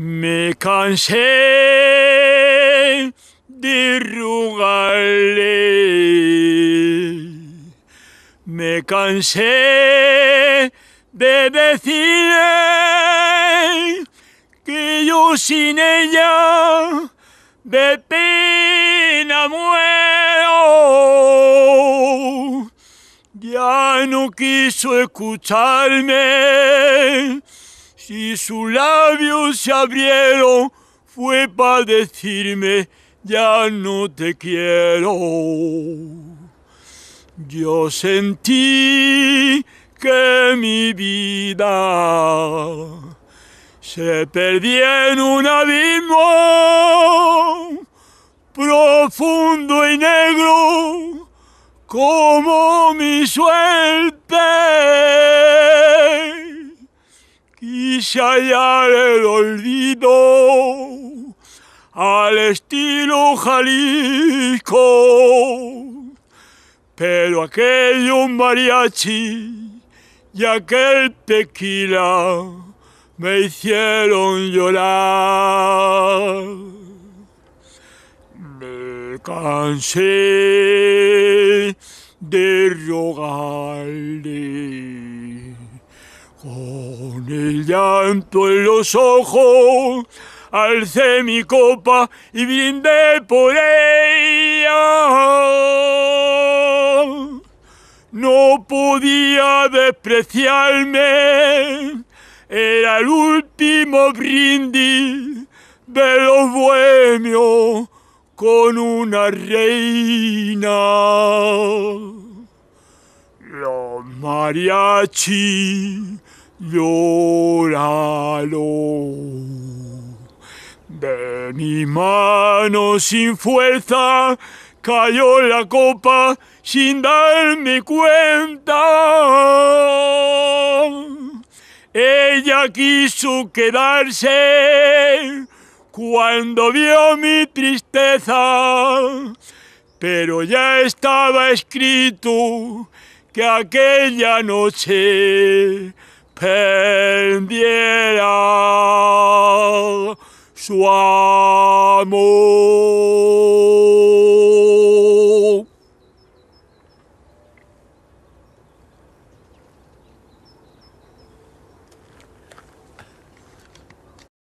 Me cansé de rogarle, me cansé de decirle que yo sin ella de pena muero. Ya no quiso escucharme. Si sus labios se abrieron, fue para decirme, ya no te quiero. Yo sentí que mi vida se perdía en un abismo profundo y negro como mi suerte se hallar el olvido al estilo Jalisco. Pero aquello mariachi y aquel tequila me hicieron llorar. Me cansé de rogar con el llanto en los ojos, alcé mi copa y brindé por ella. No podía despreciarme, era el último brindis de los bohemios con una reina. Los mariachi lloralo. De mi mano sin fuerza cayó la copa sin darme cuenta. Ella quiso quedarse cuando vio mi tristeza, pero ya estaba escrito que aquella noche peine bien là, soit mort.